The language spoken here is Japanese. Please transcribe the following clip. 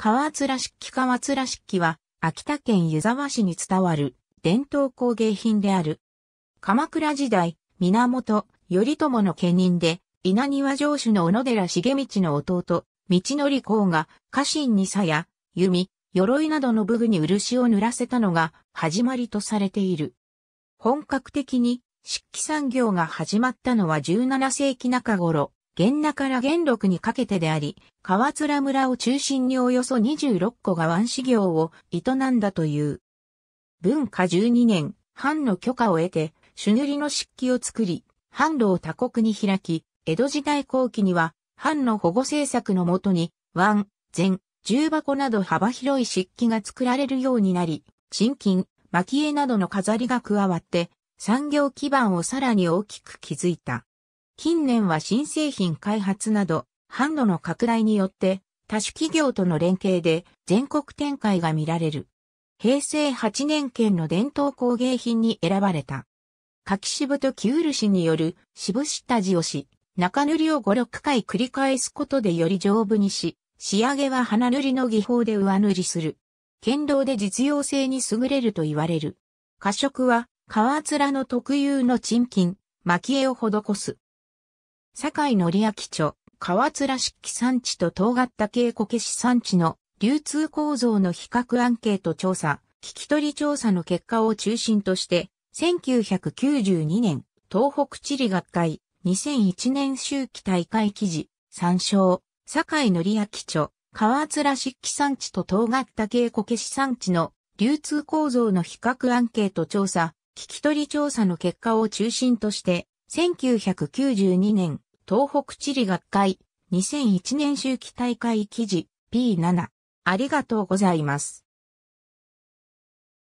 川ら漆器川ら漆器は、秋田県湯沢市に伝わる伝統工芸品である。鎌倉時代、源頼朝の家人で、稲庭城主の小野寺重道の弟、道則公が家臣に鞘、弓、鎧などの武具に漆を塗らせたのが始まりとされている。本格的に漆器産業が始まったのは17世紀中頃、玄那から元禄にかけてであり、河津良村を中心におよそ26個が湾市業を営んだという。文化12年、藩の許可を得て、朱塗りの漆器を作り、販路を他国に開き、江戸時代後期には、藩の保護政策のもとに、湾、全、重箱など幅広い漆器が作られるようになり、賃金、蒔絵などの飾りが加わって、産業基盤をさらに大きく築いた。近年は新製品開発など、販路の拡大によって、多種企業との連携で全国展開が見られる。平成8年県の伝統工芸品に選ばれた。柿渋と木漆による渋下地をし、中塗りを5、6回繰り返すことでより丈夫にし、仕上げは花塗りの技法で上塗りする。剣道で実用性に優れると言われる。過食は、皮面の特有の沈金、巻絵を施す。堺のり著、川ら漆器産地と東た渓谷けし産地の流通構造の比較アンケート調査、聞き取り調査の結果を中心として、1992年、東北地理学会、2001年秋期大会記事、参照、堺のり著、川ら漆器産地と東た渓谷けし産地の流通構造の比較アンケート調査、聞き取り調査の結果を中心として、1992年、東北地理学会、2001年秋季大会記事、P7。ありがとうございます。